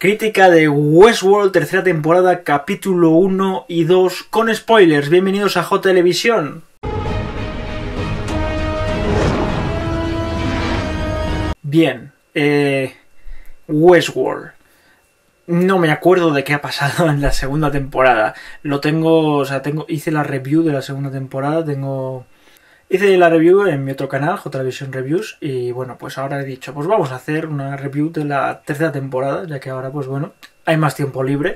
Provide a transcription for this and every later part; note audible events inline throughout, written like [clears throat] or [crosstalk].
Crítica de Westworld, tercera temporada, capítulo 1 y 2, con spoilers. Bienvenidos a J Televisión. Bien, eh, Westworld. No me acuerdo de qué ha pasado en la segunda temporada. Lo tengo, o sea, tengo, hice la review de la segunda temporada, tengo Hice la review en mi otro canal, JVision Reviews, y bueno, pues ahora he dicho, pues vamos a hacer una review de la tercera temporada, ya que ahora, pues bueno, hay más tiempo libre.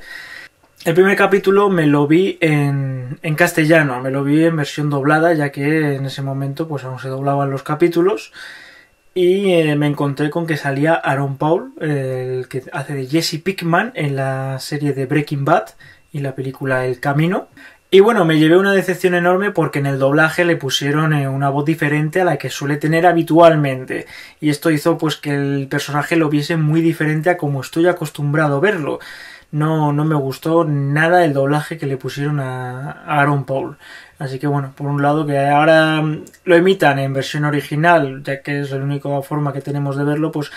El primer capítulo me lo vi en, en castellano, me lo vi en versión doblada, ya que en ese momento pues aún se doblaban los capítulos. Y eh, me encontré con que salía Aaron Paul, el que hace de Jesse Pickman en la serie de Breaking Bad y la película El Camino. Y bueno, me llevé una decepción enorme porque en el doblaje le pusieron eh, una voz diferente a la que suele tener habitualmente. Y esto hizo pues que el personaje lo viese muy diferente a como estoy acostumbrado a verlo. No, no me gustó nada el doblaje que le pusieron a Aaron Paul. Así que bueno, por un lado que ahora lo emitan en versión original, ya que es la única forma que tenemos de verlo, pues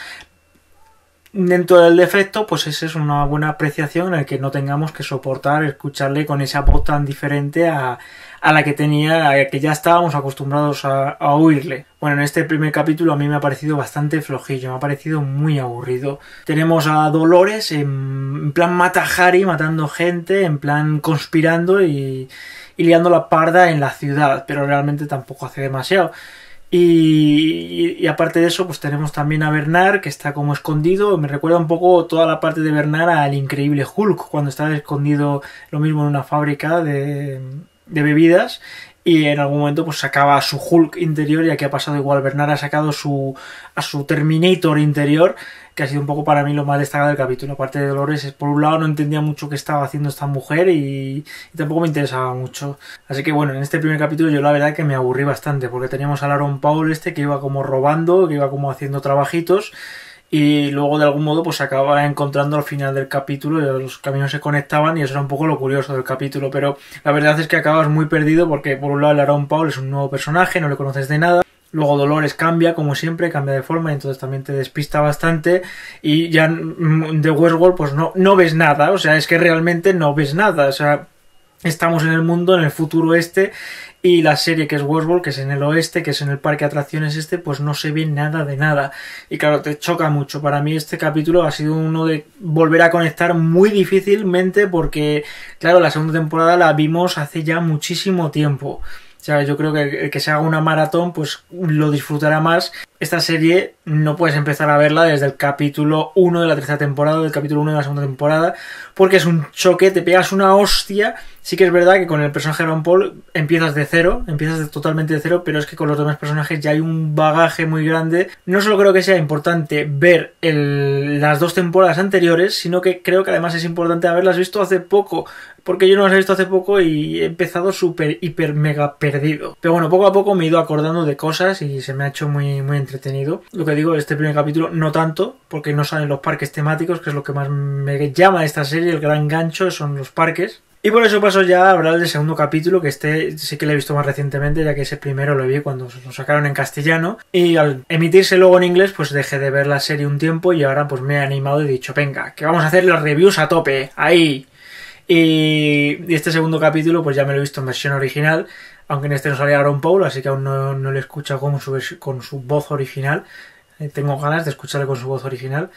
dentro del defecto, pues esa es una buena apreciación en el que no tengamos que soportar escucharle con esa voz tan diferente a, la que tenía, a la que ya estábamos acostumbrados a, oírle. Bueno, en este primer capítulo a mí me ha parecido bastante flojillo, me ha parecido muy aburrido. Tenemos a Dolores en, plan Matajari, matando gente, en plan conspirando y, y liando la parda en la ciudad, pero realmente tampoco hace demasiado. Y, aparte de eso, pues tenemos también a Bernard, que está como escondido. Me recuerda un poco toda la parte de Bernard al increíble Hulk, cuando está escondido lo mismo en una fábrica de, de bebidas. Y en algún momento pues sacaba a su Hulk interior, y aquí ha pasado igual. Bernard ha sacado su, a su Terminator interior que ha sido un poco para mí lo más destacado del capítulo. Aparte de Dolores, es por un lado no entendía mucho qué estaba haciendo esta mujer y, tampoco me interesaba mucho. Así que bueno, en este primer capítulo yo la verdad que me aburrí bastante porque teníamos a Aaron Paul este que iba como robando, que iba como haciendo trabajitos y luego de algún modo pues acababa encontrando al final del capítulo los caminos se conectaban y eso era un poco lo curioso del capítulo pero la verdad es que acabas muy perdido porque por un lado Aaron Paul es un nuevo personaje no le conoces de nada Luego Dolores cambia, como siempre, cambia de forma, y entonces también te despista bastante. Y ya de Westworld, pues no, no ves nada, o sea, es que realmente no ves nada, o sea, estamos en el mundo, en el futuro este, y la serie que es Westworld, que es en el oeste, que es en el parque de atracciones este, pues no se ve nada de nada. Y claro, te choca mucho. Para mí este capítulo ha sido uno de volver a conectar muy difícilmente porque, claro, la segunda temporada la vimos hace ya muchísimo tiempo sea, yo creo que el que se haga una maratón, pues lo disfrutará más esta serie no puedes empezar a verla desde el capítulo 1 de la tercera temporada, del capítulo 1 de la segunda temporada, porque es un choque, te pegas una hostia. Sí que es verdad que con el personaje de Ron Paul empiezas de cero, empiezas totalmente de cero, pero es que con los demás personajes ya hay un bagaje muy grande. No solo creo que sea importante ver las dos temporadas anteriores, sino que creo que además es importante haberlas visto hace poco, porque yo no las he visto hace poco y he empezado súper, hiper, mega perdido. Pero bueno, poco a poco me he ido acordando de cosas y se me ha hecho muy, muy lo que digo, este primer capítulo no tanto, porque no salen los parques temáticos, que es lo que más me llama de esta serie, el gran gancho son los parques. Y por eso paso ya a hablar del segundo capítulo, que este sí que lo he visto más recientemente, ya que ese primero lo vi cuando lo sacaron en castellano. Y al emitirse luego en inglés, pues dejé de ver la serie un tiempo y ahora pues me he animado y he dicho, venga, que vamos a hacer las reviews a tope, ahí. Y este segundo capítulo pues ya me lo he visto en versión original, aunque en este no sale Aaron Paul, así que aún no, le escucho con su, voz original. Eh, tengo ganas de escucharle con su voz original.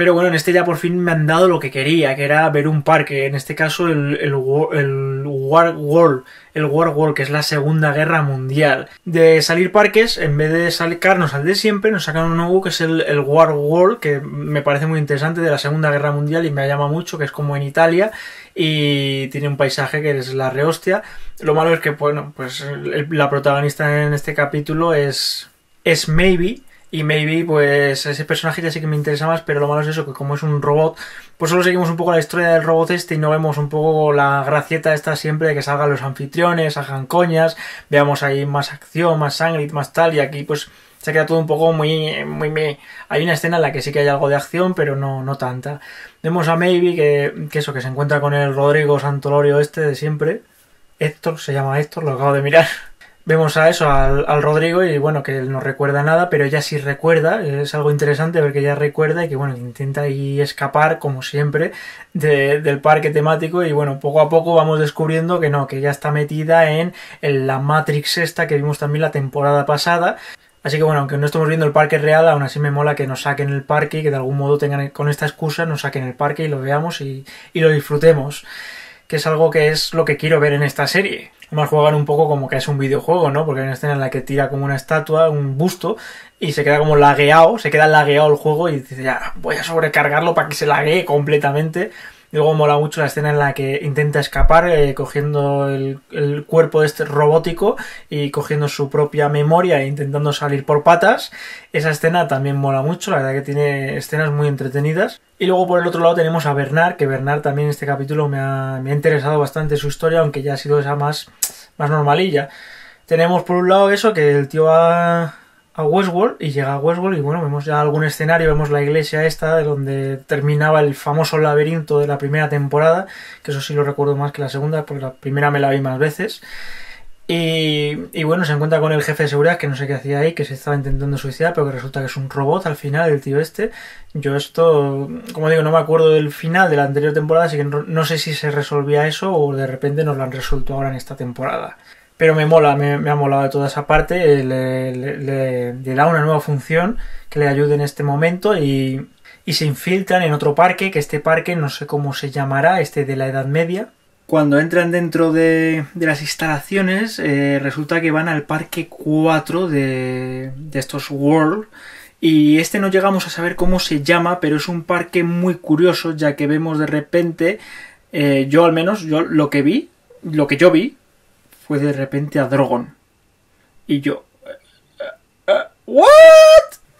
Pero bueno, en este ya por fin me han dado lo que quería, que era ver un parque, en este caso el, el, War World, el War World, que es la Segunda Guerra Mundial. De salir parques, en vez de sacarnos al de siempre, nos sacan un nuevo que es el, War World, que me parece muy interesante, de la Segunda Guerra Mundial y me llama mucho, que es como en Italia, y tiene un paisaje que es la rehostia. Lo malo es que, bueno, pues la protagonista en este capítulo es, es Maybe, y Maybe, pues ese personaje ya sí que me interesa más, pero lo malo es eso, que como es un robot, pues solo seguimos un poco la historia del robot este y no vemos un poco la gracieta esta siempre de que salgan los anfitriones, hagan coñas, veamos ahí más acción, más sangre, más tal, y aquí pues se queda todo un poco muy, muy, Hay una escena en la que sí que hay algo de acción, pero no, no tanta. Vemos a Maybe que, que eso, que se encuentra con el Rodrigo Santolorio este de siempre. Héctor, se llama Héctor, lo acabo de mirar vemos a eso, al, Rodrigo, y bueno, que él no recuerda nada, pero ella sí recuerda, es algo interesante ver que ella recuerda y que bueno, intenta ahí escapar, como siempre, del parque temático, y bueno, poco a poco vamos descubriendo que no, que ella está metida en, la Matrix esta que vimos también la temporada pasada, Así que bueno, aunque no estemos viendo el parque real, aún así me mola que nos saquen el parque y que de algún modo tengan con esta excusa nos saquen el parque y lo veamos y, y lo disfrutemos, que es algo que es lo que quiero ver en esta serie más juegan un poco como que es un videojuego, ¿no? Porque hay una escena en la que tira como una estatua, un busto, y se queda como lagueado, se queda lagueado el juego y dice, ya, voy a sobrecargarlo para que se laguee completamente. Y luego mola mucho la escena en la que intenta escapar eh, cogiendo el, cuerpo cuerpo este robótico y cogiendo su propia memoria e intentando salir por patas. Esa escena también mola mucho, la verdad que tiene escenas muy entretenidas. Y luego por el otro lado tenemos a Bernard, que Bernard también en este capítulo me ha, me interesado bastante su historia, aunque ya ha sido esa más, más normalilla. Tenemos por un lado eso, que el tío ha, a Westworld y llega a Westworld y bueno, vemos ya algún escenario, vemos la iglesia esta de donde terminaba el famoso laberinto de la primera temporada, que eso sí lo recuerdo más que la segunda, porque la primera me la vi más veces. Y, bueno, se encuentra con el jefe de seguridad, que no sé qué hacía ahí, que se estaba intentando suicidar, pero que resulta que es un robot al final, el tío este. Yo esto, como digo, no me acuerdo del final de la anterior temporada, así que no, no sé si se resolvía eso o de repente nos lo han resuelto ahora en esta temporada pero me mola, me, ha molado toda esa parte, eh, le, da una nueva función que le ayude en este momento y, se infiltran en otro parque, que este parque no sé cómo se llamará, este de la Edad Media. Cuando entran dentro de, las instalaciones, eh, resulta que van al parque 4 de, estos World. Y este no llegamos a saber cómo se llama, pero es un parque muy curioso, ya que vemos de repente, eh, yo al menos, yo lo que vi, lo que yo vi, pues de repente a Drogon. Y yo... Eh, eh, eh, ¿What?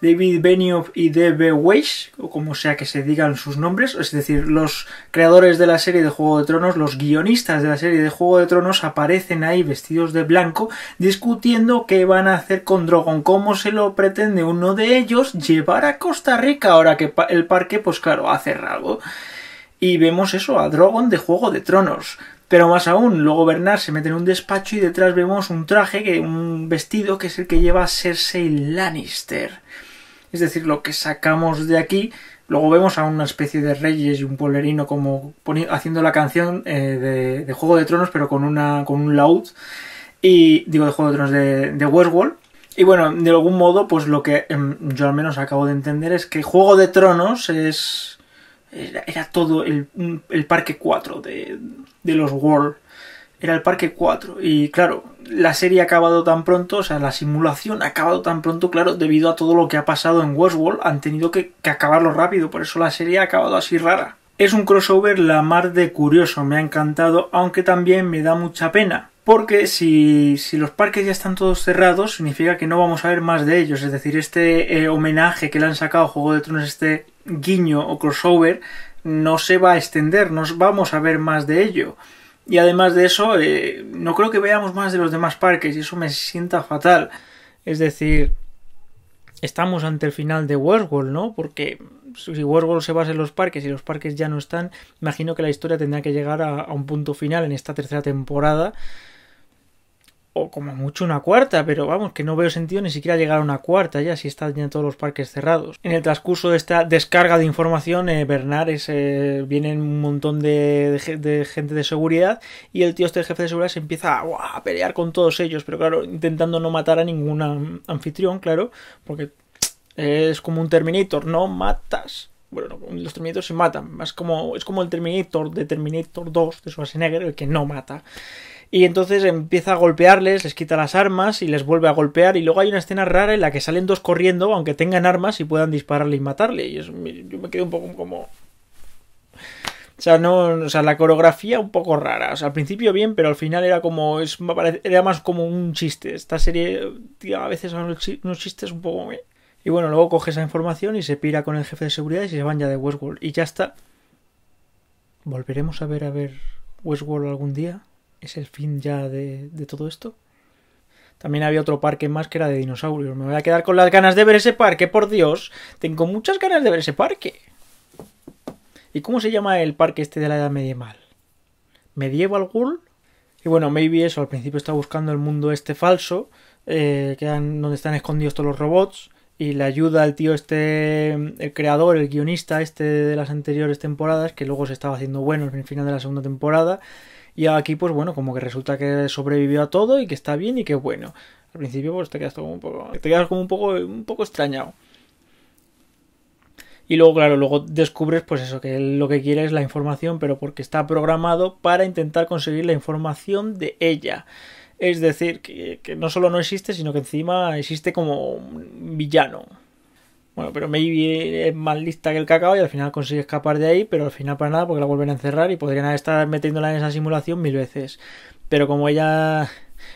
David Benioff y D.B. Weiss, o como sea que se digan sus nombres, es decir, los creadores de la serie de Juego de Tronos, los guionistas de la serie de Juego de Tronos aparecen ahí vestidos de blanco discutiendo qué van a hacer con Drogon, cómo se lo pretende uno de ellos llevar a Costa Rica ahora que el parque, pues claro, hace raro... Y vemos eso, a Drogon de Juego de Tronos. Pero más aún, luego Bernard se mete en un despacho y detrás vemos un traje, que, un vestido que es el que lleva Cersei Lannister. Es decir, lo que sacamos de aquí, luego vemos a una especie de reyes y un pueblerino como haciendo la canción eh, de, Juego de Tronos, pero con, una, con un laúd. Y digo de Juego de Tronos de, Westworld. Y bueno, de algún modo, pues lo que em, yo al menos acabo de entender es que Juego de Tronos es era, todo el, parque 4 de, los World. Era el parque 4. Y claro, la serie ha acabado tan pronto, o sea, la simulación ha acabado tan pronto, claro, debido a todo lo que ha pasado en Westworld, han tenido que, acabarlo rápido, por eso la serie ha acabado así rara. Es un crossover la mar de curioso, me ha encantado, aunque también me da mucha pena. Porque si, los parques ya están todos cerrados, significa que no vamos a ver más de ellos. Es decir, este eh, homenaje que le han sacado a Juego de Tronos, este guiño o crossover no se va a extender, nos vamos a ver más de ello. Y además de eso, eh, no creo que veamos más de los demás parques y eso me sienta fatal. Es decir, estamos ante el final de Westworld, ¿no? Porque si Westworld se basa en los parques y los parques ya no están, imagino que la historia tendrá que llegar a un punto final en esta tercera temporada o como mucho una cuarta, pero vamos, que no veo sentido ni siquiera llegar a una cuarta ya si están ya todos los parques cerrados. En el transcurso de esta descarga de información, eh, Bernard eh, vienen un montón de, gente de seguridad y el tío este jefe de seguridad se empieza a, pelear con todos ellos, pero claro, intentando no matar a ningún anfitrión, claro, porque es como un Terminator, no matas. Bueno, los Terminators se matan, es como, es como el Terminator de Terminator 2 de Schwarzenegger, el que no mata y entonces empieza a golpearles, les quita las armas y les vuelve a golpear y luego hay una escena rara en la que salen dos corriendo aunque tengan armas y puedan dispararle y matarle y yo me quedo un poco como... O sea, no, o sea, la coreografía un poco rara. O sea, al principio bien, pero al final era como, es, era más como un chiste. Esta serie, tío, a veces son unos chistes un poco... Y bueno, luego coge esa información y se pira con el jefe de seguridad y se van ya de Westworld. Y ya está. ¿Volveremos a ver a ver Westworld algún día? es el fin ya de, todo esto. También había otro parque más que era de dinosaurios. Me voy a quedar con las ganas de ver ese parque, por Dios. Tengo muchas ganas de ver ese parque. ¿Y cómo se llama el parque este de la edad medieval? ¿Medieval Ghoul? Y bueno, maybe eso, al principio está buscando el mundo este falso, eh, donde están escondidos todos los robots, y le ayuda al tío este, el creador, el guionista este de las anteriores temporadas, que luego se estaba haciendo bueno en el final de la segunda temporada, y aquí, pues bueno, como que resulta que sobrevivió a todo y que está bien y que bueno. Al principio, pues te quedas como un poco. Te quedas como un poco, un poco extrañado. Y luego, claro, luego descubres, pues eso, que lo que quiere es la información, pero porque está programado para intentar conseguir la información de ella. Es decir, que, que no solo no existe, sino que encima existe como un villano pero Maybe es más lista que el cacao y al final consigue escapar de ahí, pero al final para nada porque la vuelven a encerrar y podrían estar metiéndola en esa simulación mil veces. Pero como ella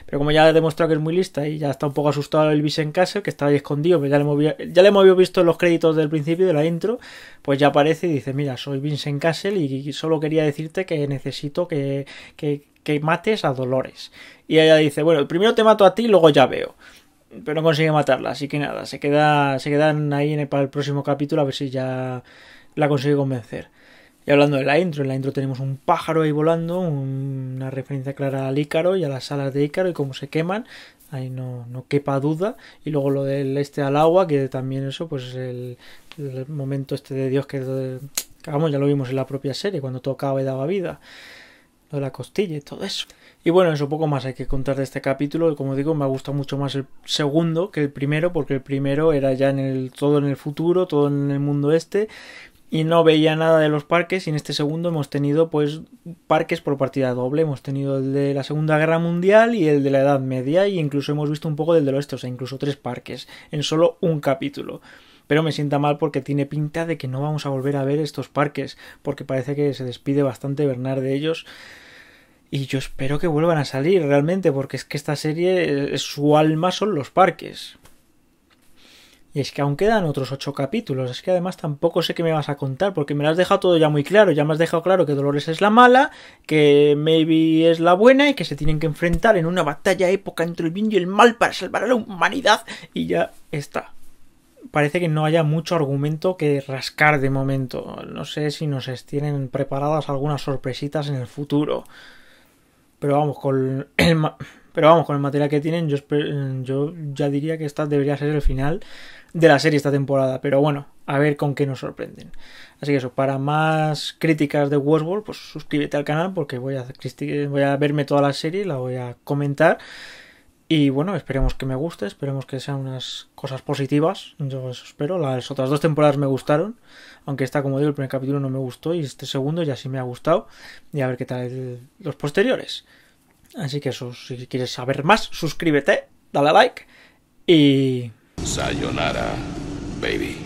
pero como ya ha demostrado que es muy lista y ya está un poco asustado el Vincent Castle, que estaba ahí escondido, pero pues ya le, hemos, ya le hemos visto en los créditos del principio de la intro, pues ya aparece y dice, mira, soy Vincent Castle y solo quería decirte que necesito que, que, mates a Dolores. Y ella dice, bueno, primero te mato a ti, y luego ya veo pero no consigue matarla, así que nada, se, queda, se quedan ahí para el próximo capítulo a ver si ya la consigue convencer. Y hablando de la intro, en la intro tenemos un pájaro ahí volando, una referencia clara al Ícaro y a las alas de Ícaro y cómo se queman, ahí no, no quepa duda. Y luego lo del este al agua, que también eso, pues el, momento este de Dios que, que, vamos, ya lo vimos en la propia serie, cuando tocaba y daba vida, lo de la costilla y todo eso. Y bueno, eso poco más hay que contar de este capítulo. Como digo, me ha gustado mucho más el segundo que el primero, porque el primero era ya en el, todo en el futuro, todo en el mundo este, y no veía nada de los parques y en este segundo hemos tenido pues parques por partida doble, hemos tenido el de la Segunda Guerra Mundial y el de la Edad Media y e incluso hemos visto un poco del del oeste, o sea, incluso tres parques en solo un capítulo. Pero me sienta mal porque tiene pinta de que no vamos a volver a ver estos parques, porque parece que se despide bastante Bernard de ellos. Y yo espero que vuelvan a salir realmente, porque es que esta serie, eh, su alma son los parques. Y es que aún quedan otros ocho capítulos. Es que además tampoco sé qué me vas a contar, porque me lo has dejado todo ya muy claro. Ya me has dejado claro que Dolores es la mala, que Maybe es la buena y que se tienen que enfrentar en una batalla época entre el bien y el mal para salvar a la humanidad. Y ya está. Parece que no haya mucho argumento que rascar de momento. No sé si nos tienen preparadas algunas sorpresitas en el futuro. Pero vamos, con el, [clears throat] pero vamos, con el material que tienen, yo, yo ya diría que esta debería ser el final de la serie esta temporada. Pero bueno, a ver con qué nos sorprenden. Así que eso, para más críticas de Westworld, pues suscríbete al canal porque voy a, voy a verme toda la serie, la voy a comentar. Y bueno, esperemos que me guste, esperemos que sean unas cosas positivas, yo eso espero. Las otras dos temporadas me gustaron, aunque esta, como digo, el primer capítulo no me gustó y este segundo ya sí me ha gustado. Y a ver qué tal los posteriores. Así que eso, si quieres saber más, suscríbete, dale like y... Sayonara, baby.